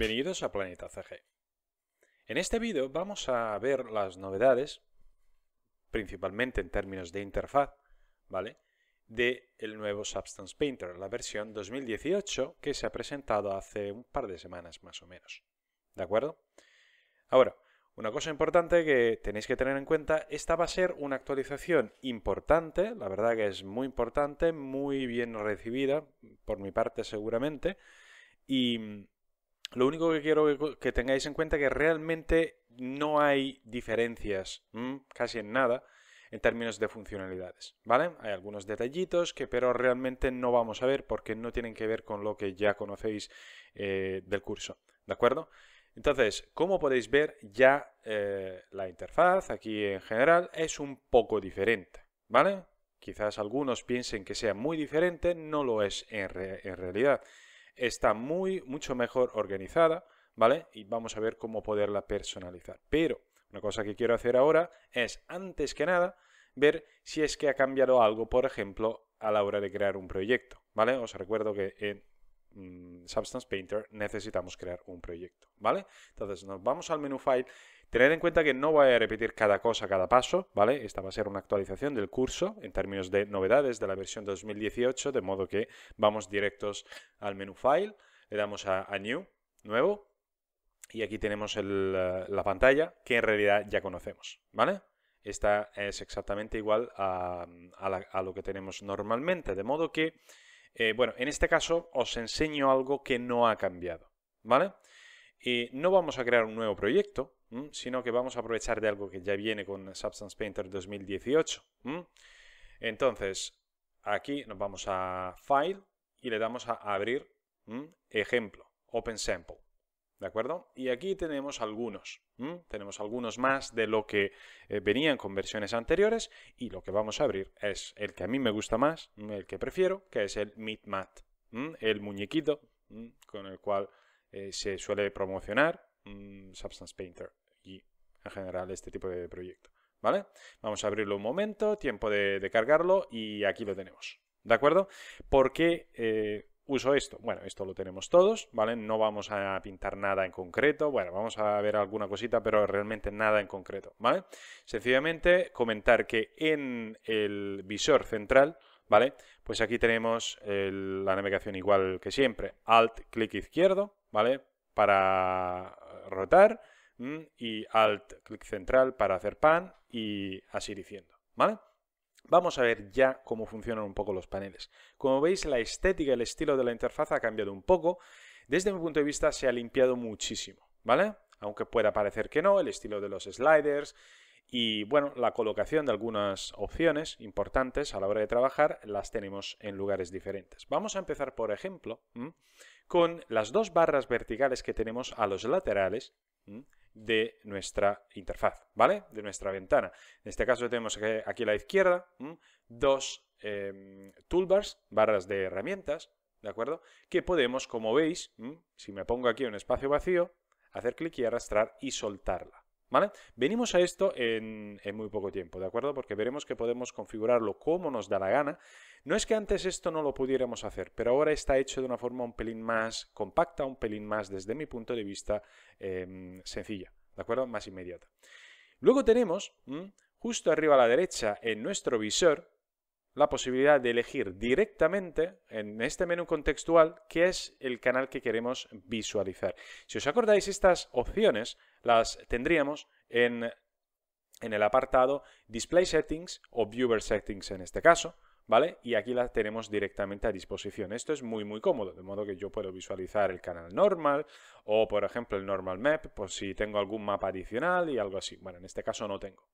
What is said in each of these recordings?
Bienvenidos a Planeta CG. En este vídeo vamos a ver las novedades, principalmente en términos de interfaz, ¿vale? de el nuevo Substance Painter, la versión 2018 que se ha presentado hace un par de semanas más o menos. ¿De acuerdo? Ahora, una cosa importante que tenéis que tener en cuenta, esta va a ser una actualización importante, la verdad que es muy importante, muy bien recibida por mi parte seguramente, y lo único que quiero que, tengáis en cuenta es que realmente no hay diferencias mm, casi en nada en términos de funcionalidades, ¿vale? Hay algunos detallitos que pero realmente no vamos a ver porque no tienen que ver con lo que ya conocéis eh, del curso, ¿de acuerdo? Entonces, como podéis ver, ya eh, la interfaz aquí en general es un poco diferente, ¿vale? Quizás algunos piensen que sea muy diferente, no lo es en, en realidad está muy, mucho mejor organizada, ¿vale? Y vamos a ver cómo poderla personalizar. Pero una cosa que quiero hacer ahora es, antes que nada, ver si es que ha cambiado algo, por ejemplo, a la hora de crear un proyecto, ¿vale? Os recuerdo que en mm, Substance Painter necesitamos crear un proyecto, ¿vale? Entonces nos vamos al menú File Tened en cuenta que no voy a repetir cada cosa, cada paso, ¿vale? Esta va a ser una actualización del curso en términos de novedades de la versión 2018, de modo que vamos directos al menú File, le damos a, New, Nuevo, y aquí tenemos la pantalla que en realidad ya conocemos, ¿vale? Esta es exactamente igual a, lo que tenemos normalmente, de modo que, eh, bueno, en este caso os enseño algo que no ha cambiado, ¿vale? Y eh, no vamos a crear un nuevo proyecto, sino que vamos a aprovechar de algo que ya viene con Substance Painter 2018. Entonces, aquí nos vamos a File y le damos a Abrir Ejemplo, Open Sample. ¿De acuerdo? Y aquí tenemos algunos. Tenemos algunos más de lo que eh, venían con versiones anteriores y lo que vamos a abrir es el que a mí me gusta más, el que prefiero, que es el Meet Mat, el muñequito con el cual eh, se suele promocionar Substance Painter y en general este tipo de proyecto. ¿Vale? Vamos a abrirlo un momento, tiempo de, cargarlo y aquí lo tenemos. ¿De acuerdo? ¿Por qué eh, uso esto? Bueno, esto lo tenemos todos, ¿vale? No vamos a pintar nada en concreto, bueno, vamos a ver alguna cosita, pero realmente nada en concreto, ¿vale? Sencillamente comentar que en el visor central, ¿vale? Pues aquí tenemos la navegación igual que siempre, Alt, clic izquierdo, ¿vale? Para rotar mm, y alt clic central para hacer pan y así diciendo, ¿vale? Vamos a ver ya cómo funcionan un poco los paneles. Como veis, la estética, el estilo de la interfaz ha cambiado un poco. Desde mi punto de vista se ha limpiado muchísimo, ¿vale? Aunque pueda parecer que no, el estilo de los sliders, y bueno, la colocación de algunas opciones importantes a la hora de trabajar las tenemos en lugares diferentes. Vamos a empezar, por ejemplo, con las dos barras verticales que tenemos a los laterales de nuestra interfaz, ¿vale? De nuestra ventana. En este caso tenemos aquí a la izquierda dos em, toolbars, barras de herramientas, ¿de acuerdo? Que podemos, como veis, si me pongo aquí un espacio vacío, hacer clic y arrastrar y soltarla. ¿Vale? Venimos a esto en, muy poco tiempo, ¿de acuerdo? Porque veremos que podemos configurarlo como nos da la gana. No es que antes esto no lo pudiéramos hacer, pero ahora está hecho de una forma un pelín más compacta, un pelín más, desde mi punto de vista, em, sencilla, ¿de acuerdo? Más inmediata. Luego tenemos, justo arriba a la derecha, en nuestro visor, la posibilidad de elegir directamente en este menú contextual qué es el canal que queremos visualizar. Si os acordáis, estas opciones las tendríamos en, el apartado Display Settings o Viewer Settings en este caso, ¿vale? Y aquí las tenemos directamente a disposición. Esto es muy, muy cómodo, de modo que yo puedo visualizar el canal normal o, por ejemplo, el normal map, por pues si tengo algún mapa adicional y algo así. Bueno, en este caso no tengo.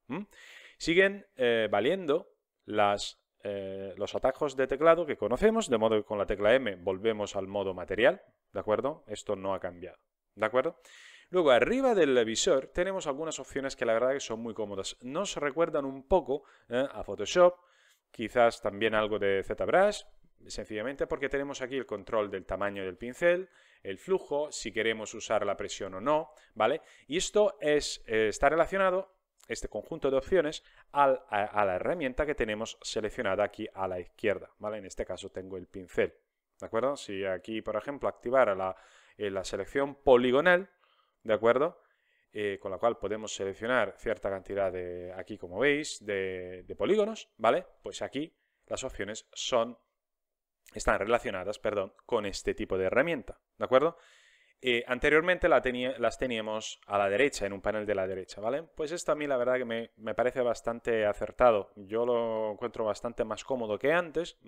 Siguen eh, valiendo las, eh, los atajos de teclado que conocemos, de modo que con la tecla M volvemos al modo material, ¿de acuerdo? Esto no ha cambiado, ¿de acuerdo? Luego, arriba del visor tenemos algunas opciones que la verdad que son muy cómodas. Nos recuerdan un poco ¿eh? a Photoshop, quizás también algo de ZBrush, sencillamente porque tenemos aquí el control del tamaño del pincel, el flujo, si queremos usar la presión o no, ¿vale? Y esto eh, está relacionado, este conjunto de opciones, a, la herramienta que tenemos seleccionada aquí a la izquierda, ¿vale? En este caso tengo el pincel, ¿de acuerdo? Si aquí, por ejemplo, activara la eh, selección poligonal, ¿de acuerdo? Eh, con la cual podemos seleccionar cierta cantidad de, aquí como veis, de, polígonos, ¿vale? Pues aquí las opciones son, están relacionadas, perdón, con este tipo de herramienta, ¿de acuerdo? Eh, anteriormente las teníamos a la derecha, en un panel de la derecha, ¿vale? Pues esto a mí la verdad que me, parece bastante acertado. Yo lo encuentro bastante más cómodo que antes.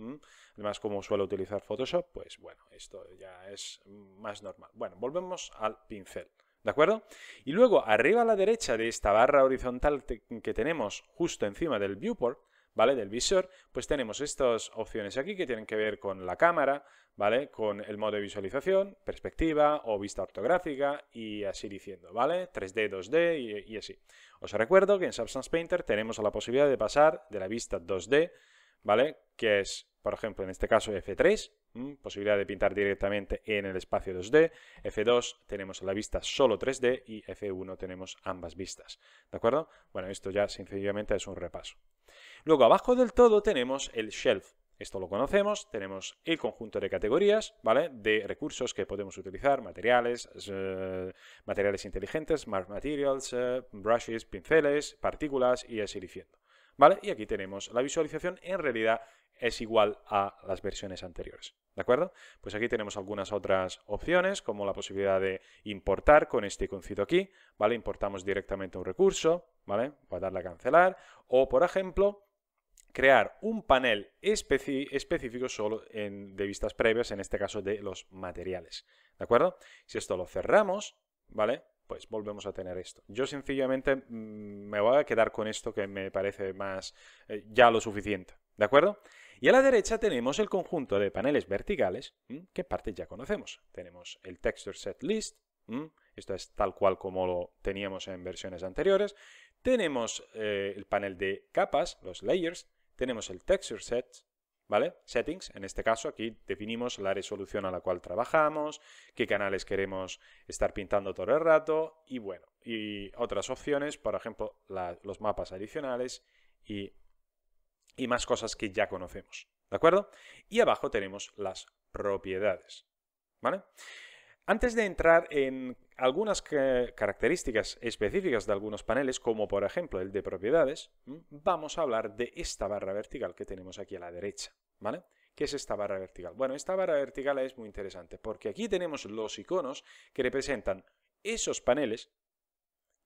Además, como suelo utilizar Photoshop, pues bueno, esto ya es más normal. Bueno, volvemos al pincel. ¿De acuerdo? Y luego, arriba a la derecha de esta barra horizontal que tenemos justo encima del viewport, ¿vale? Del visor, pues tenemos estas opciones aquí que tienen que ver con la cámara, ¿vale? Con el modo de visualización, perspectiva o vista ortográfica y así diciendo, ¿vale? 3D, 2D y, así. Os recuerdo que en Substance Painter tenemos la posibilidad de pasar de la vista 2D, ¿vale? Que es, por ejemplo, en este caso F3, posibilidad de pintar directamente en el espacio 2D, F2 tenemos la vista solo 3D y F1 tenemos ambas vistas, ¿de acuerdo? Bueno, esto ya sencillamente es un repaso. Luego abajo del todo tenemos el shelf, esto lo conocemos, tenemos el conjunto de categorías, ¿vale? De recursos que podemos utilizar, materiales, eh, materiales inteligentes, smart materials, eh, brushes, pinceles, partículas y así diciendo. ¿Vale? Y aquí tenemos la visualización en realidad es igual a las versiones anteriores. ¿De acuerdo? Pues aquí tenemos algunas otras opciones, como la posibilidad de importar con este iconcito aquí, ¿vale? Importamos directamente un recurso, ¿vale? a darle a cancelar. O, por ejemplo, crear un panel específico solo de vistas previas, en este caso de los materiales. ¿De acuerdo? Si esto lo cerramos, ¿vale? Pues volvemos a tener esto. Yo sencillamente mm, me voy a quedar con esto que me parece más eh, ya lo suficiente. ¿De acuerdo? Y a la derecha tenemos el conjunto de paneles verticales que parte ya conocemos. Tenemos el texture set list, esto es tal cual como lo teníamos en versiones anteriores. Tenemos eh, el panel de capas, los layers. Tenemos el texture set, ¿vale? Settings, en este caso aquí definimos la resolución a la cual trabajamos, qué canales queremos estar pintando todo el rato y bueno, y otras opciones, por ejemplo, los mapas adicionales y y más cosas que ya conocemos. ¿De acuerdo? Y abajo tenemos las propiedades. ¿Vale? Antes de entrar en algunas características específicas de algunos paneles, como por ejemplo el de propiedades, vamos a hablar de esta barra vertical que tenemos aquí a la derecha. ¿Vale? ¿Qué es esta barra vertical? Bueno, esta barra vertical es muy interesante porque aquí tenemos los iconos que representan esos paneles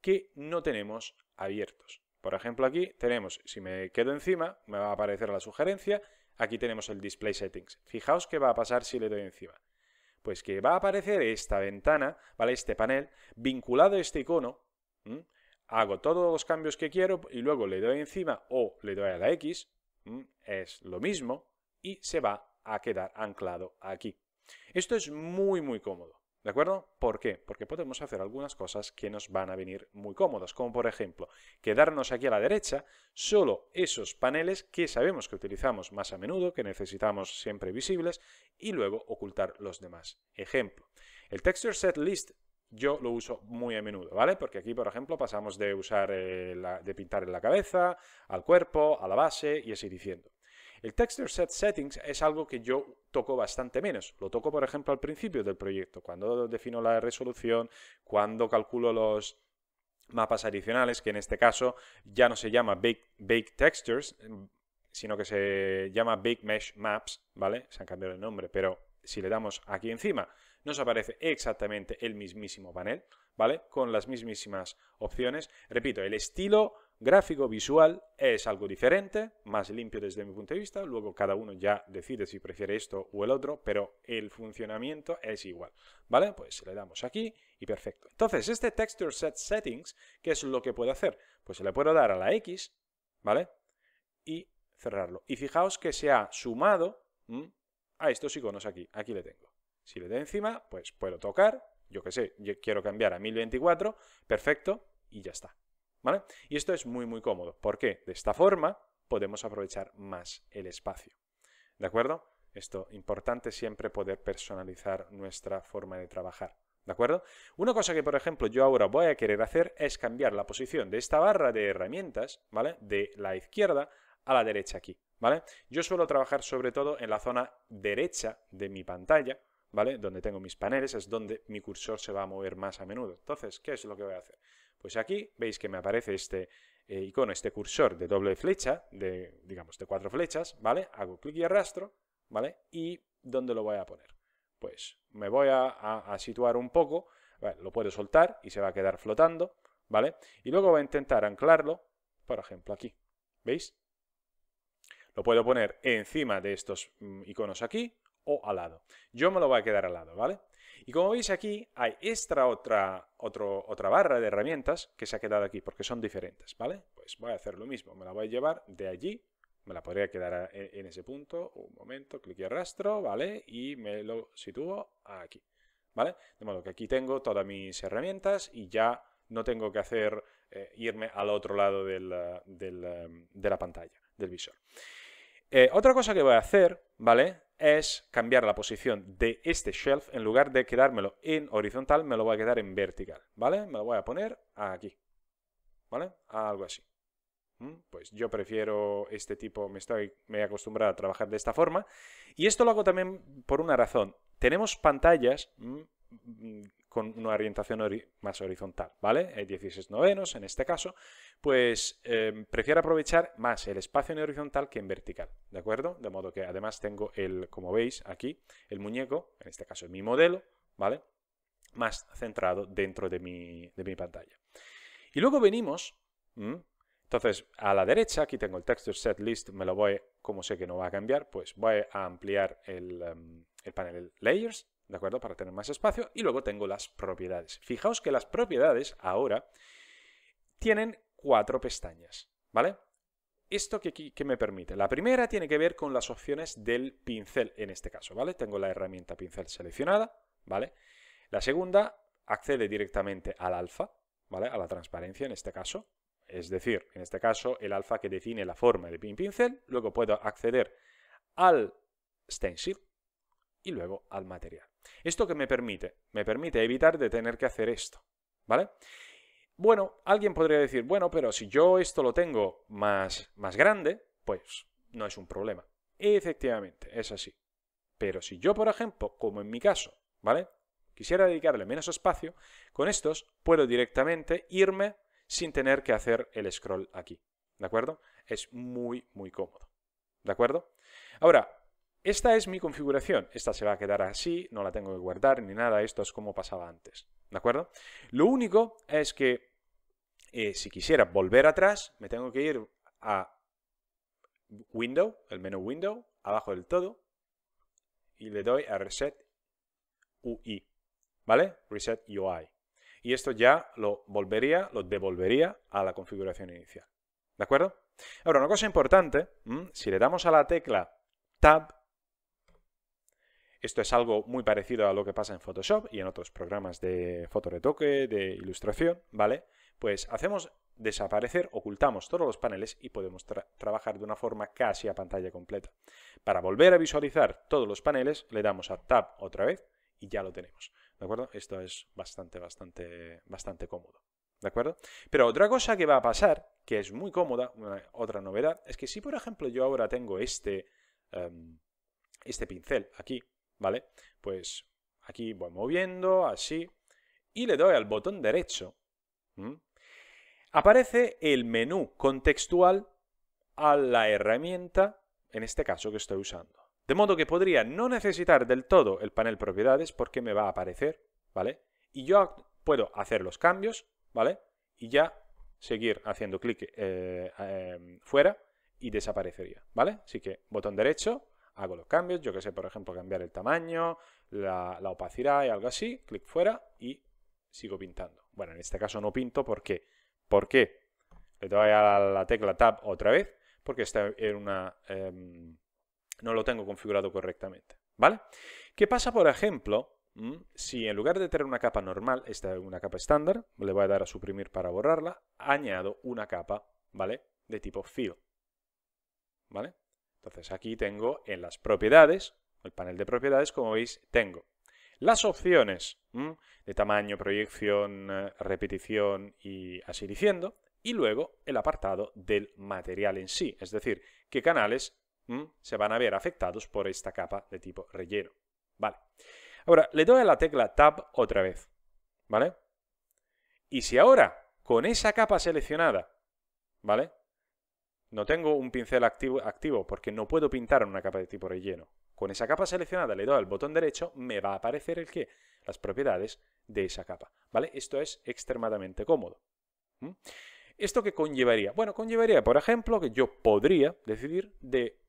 que no tenemos abiertos. Por ejemplo, aquí tenemos, si me quedo encima, me va a aparecer la sugerencia. Aquí tenemos el Display Settings. Fijaos qué va a pasar si le doy encima. Pues que va a aparecer esta ventana, ¿vale? Este panel, vinculado a este icono. Hago todos los cambios que quiero y luego le doy encima o le doy a la X. Es lo mismo y se va a quedar anclado aquí. Esto es muy, muy cómodo. ¿De acuerdo? ¿Por qué? Porque podemos hacer algunas cosas que nos van a venir muy cómodas, como por ejemplo, quedarnos aquí a la derecha solo esos paneles que sabemos que utilizamos más a menudo, que necesitamos siempre visibles, y luego ocultar los demás. Ejemplo, el Texture Set List yo lo uso muy a menudo, ¿vale? Porque aquí, por ejemplo, pasamos de usar, eh, de pintar en la cabeza, al cuerpo, a la base y así diciendo. El texture set settings es algo que yo toco bastante menos. Lo toco, por ejemplo, al principio del proyecto, cuando defino la resolución, cuando calculo los mapas adicionales, que en este caso ya no se llama Bake, Textures, em, sino que se llama Bake Mesh Maps, ¿vale? Se han cambiado el nombre, pero si le damos aquí encima, nos aparece exactamente el mismísimo panel, ¿vale? Con las mismísimas opciones. Repito, el estilo gráfico, visual, es algo diferente, más limpio desde mi punto de vista, luego cada uno ya decide si prefiere esto o el otro, pero el funcionamiento es igual, ¿vale? Pues le damos aquí y perfecto. Entonces, este Texture Set Settings, ¿qué es lo que puedo hacer? Pues le puedo dar a la X, ¿vale? Y cerrarlo. Y fijaos que se ha sumado a estos iconos aquí, aquí le tengo. Si le doy encima, pues puedo tocar, yo qué sé, quiero cambiar a 1024, perfecto, y ya está. ¿vale? Y esto es muy, muy cómodo. ¿Por qué? De esta forma podemos aprovechar más el espacio. ¿De acuerdo? Esto, importante siempre poder personalizar nuestra forma de trabajar. ¿De acuerdo? Una cosa que, por ejemplo, yo ahora voy a querer hacer es cambiar la posición de esta barra de herramientas, ¿vale? De la izquierda a la derecha aquí, ¿vale? Yo suelo trabajar sobre todo en la zona derecha de mi pantalla, ¿vale? Donde tengo mis paneles, es donde mi cursor se va a mover más a menudo. Entonces, ¿qué es lo que voy a hacer? Pues aquí veis que me aparece este eh, icono, este cursor de doble flecha, de, digamos, de cuatro flechas, ¿vale? Hago clic y arrastro, ¿vale? ¿Y dónde lo voy a poner? Pues me voy a, situar un poco, lo puedo soltar y se va a quedar flotando, ¿vale? Y luego voy a intentar anclarlo, por ejemplo, aquí, ¿veis? Lo puedo poner encima de estos mm, iconos aquí o al lado. Yo me lo voy a quedar al lado, ¿vale? Y como veis aquí, hay esta otra, otra barra de herramientas que se ha quedado aquí, porque son diferentes, ¿vale? Pues voy a hacer lo mismo, me la voy a llevar de allí, me la podría quedar en ese punto, un momento, clic y arrastro, ¿vale? Y me lo sitúo aquí, ¿vale? De modo que aquí tengo todas mis herramientas y ya no tengo que hacer eh, irme al otro lado eh, de la pantalla, del visor. Eh, otra cosa que voy a hacer, ¿vale? Es cambiar la posición de este shelf. En lugar de quedármelo en horizontal, me lo voy a quedar en vertical, ¿vale? Me lo voy a poner aquí, ¿vale? Algo así. Mm, pues yo prefiero este tipo, me estoy me he acostumbrado a trabajar de esta forma. Y esto lo hago también por una razón. Tenemos pantallas mm, con una orientación más horizontal, ¿vale? El 16 novenos, en este caso, pues em, prefiero aprovechar más el espacio en horizontal que en vertical, ¿de acuerdo? De modo que además tengo el, como veis aquí, el muñeco, en este caso mi modelo, ¿vale? Más centrado dentro de mi, pantalla. Y luego venimos, entonces a la derecha, aquí tengo el texture set list, me lo voy, como sé que no va a cambiar, pues voy a ampliar el em, panel layers, ¿de acuerdo? Para tener más espacio. Y luego tengo las propiedades. Fijaos que las propiedades ahora tienen cuatro pestañas, ¿vale? ¿Esto que, me permite? La primera tiene que ver con las opciones del pincel, en este caso, ¿vale? Tengo la herramienta pincel seleccionada, ¿vale? La segunda accede directamente al alfa, ¿vale? A la transparencia en este caso. Es decir, en este caso, el alfa que define la forma del pincel. Luego puedo acceder al stencil, y luego al material. ¿Esto que me permite? Me permite evitar de tener que hacer esto, ¿vale? Bueno, alguien podría decir, bueno, pero si yo esto lo tengo más, más grande, pues no es un problema. Efectivamente, es así. Pero si yo, por ejemplo, como en mi caso, ¿vale? Quisiera dedicarle menos espacio, con estos puedo directamente irme sin tener que hacer el scroll aquí. ¿De acuerdo? Es muy, muy cómodo. ¿De acuerdo? Ahora, esta es mi configuración. Esta se va a quedar así, no la tengo que guardar ni nada. Esto es como pasaba antes. ¿De acuerdo? Lo único es que eh, si quisiera volver atrás, me tengo que ir a Window, el menú Window, abajo del todo, y le doy a Reset UI. ¿Vale? Reset UI. Y esto ya lo volvería, lo devolvería a la configuración inicial. ¿De acuerdo? Ahora, una cosa importante, si le damos a la tecla Tab, esto es algo muy parecido a lo que pasa en Photoshop y en otros programas de fotoretoque, de ilustración, ¿vale? Pues hacemos desaparecer, ocultamos todos los paneles y podemos trabajar de una forma casi a pantalla completa. Para volver a visualizar todos los paneles, le damos a Tab otra vez y ya lo tenemos. ¿De acuerdo? Esto es bastante, bastante, bastante cómodo. ¿De acuerdo? Pero otra cosa que va a pasar, que es muy cómoda, una, otra novedad, es que si por ejemplo yo ahora tengo este, em, este pincel aquí, ¿vale? Pues aquí voy moviendo, así, y le doy al botón derecho. Aparece el menú contextual a la herramienta, en este caso, que estoy usando. De modo que podría no necesitar del todo el panel propiedades porque me va a aparecer, ¿vale? Y yo puedo hacer los cambios, ¿vale? Y ya seguir haciendo clic eh, em, fuera y desaparecería, ¿vale? Así que botón derecho, hago los cambios, yo que sé, por ejemplo, cambiar el tamaño, la, opacidad y algo así, clic fuera y sigo pintando. Bueno, en este caso no pinto, ¿por qué? ¿Por qué? Le doy a la tecla Tab otra vez, porque está en una, em, no lo tengo configurado correctamente, ¿vale? ¿Qué pasa, por ejemplo, mm, si en lugar de tener una capa normal, esta es una capa estándar, le voy a dar a suprimir para borrarla, añado una capa, ¿vale? De tipo fill, ¿vale? Entonces aquí tengo en las propiedades, el panel de propiedades, como veis, tengo las opciones de tamaño, proyección, eh, repetición y así diciendo, y luego el apartado del material en sí, es decir, qué canales se van a ver afectados por esta capa de tipo relleno. Vale. Ahora, le doy a la tecla Tab otra vez, ¿vale? Y si ahora, con esa capa seleccionada, ¿vale? No tengo un pincel activo, activo porque no puedo pintar una capa de tipo relleno. Con esa capa seleccionada le doy al botón derecho, me va a aparecer el qué? Las propiedades de esa capa. ¿Vale? Esto es extremadamente cómodo. ¿Esto qué conllevaría? Bueno, conllevaría, por ejemplo, que yo podría decidir de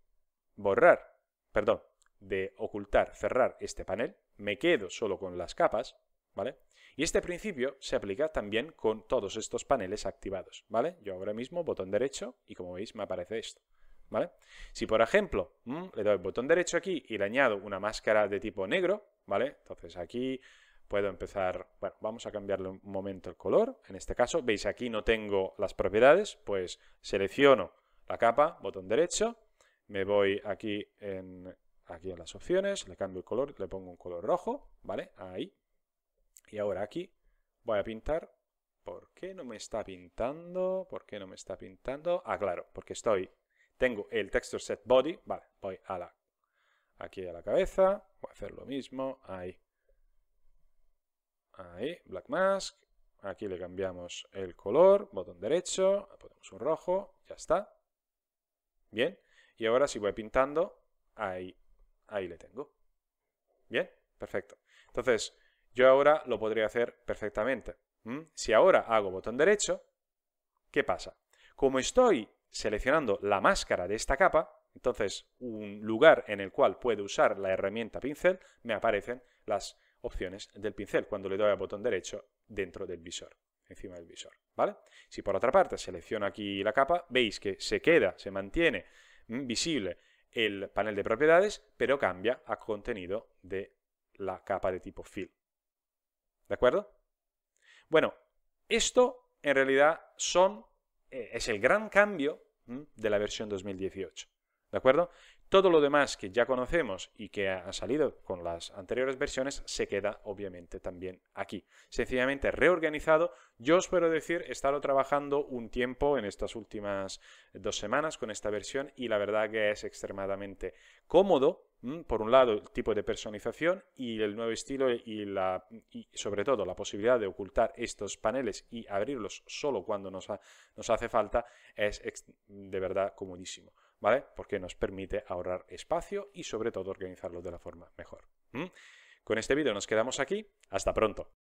borrar, perdón, de ocultar, cerrar este panel. Me quedo solo con las capas, ¿vale? Y este principio se aplica también con todos estos paneles activados, ¿vale? Yo ahora mismo botón derecho y como veis me aparece esto, ¿vale? Si por ejemplo mm, le doy botón derecho aquí y le añado una máscara de tipo negro, ¿vale? Entonces aquí puedo empezar, bueno, vamos a cambiarle un momento el color, en este caso, veis aquí no tengo las propiedades, pues selecciono la capa, botón derecho, me voy aquí en, aquí en las opciones, le cambio el color, le pongo un color rojo, ¿vale? Ahí, y ahora aquí voy a pintar. ¿Por qué no me está pintando? ¿Por qué no me está pintando? Ah, claro, porque estoy... Tengo el texture set body. Vale, voy a la, aquí a la cabeza. Voy a hacer lo mismo. Ahí. Ahí, Black Mask. Aquí le cambiamos el color, botón derecho, ponemos un rojo, ya está. Bien. Y ahora si voy pintando, ahí, ahí le tengo. Bien, perfecto. Entonces, yo ahora lo podría hacer perfectamente. Si ahora hago botón derecho, ¿qué pasa? Como estoy seleccionando la máscara de esta capa, entonces un lugar en el cual puedo usar la herramienta pincel, me aparecen las opciones del pincel cuando le doy a botón derecho dentro del visor, encima del visor, ¿vale? Si por otra parte selecciono aquí la capa, veis que se queda, se mantiene visible el panel de propiedades, pero cambia a contenido de la capa de tipo fill. ¿De acuerdo? Bueno, esto en realidad son, eh, es el gran cambio de la versión 2018. ¿De acuerdo? Todo lo demás que ya conocemos y que ha salido con las anteriores versiones se queda obviamente también aquí. Sencillamente reorganizado. Yo os puedo decir, he estado trabajando un tiempo en estas últimas dos semanas con esta versión y la verdad que es extremadamente cómodo por un lado, el tipo de personalización y el nuevo estilo y, sobre todo la posibilidad de ocultar estos paneles y abrirlos solo cuando nos, hace falta es de verdad comodísimo, ¿vale? Porque nos permite ahorrar espacio y sobre todo organizarlo de la forma mejor. Con este vídeo nos quedamos aquí. Hasta pronto.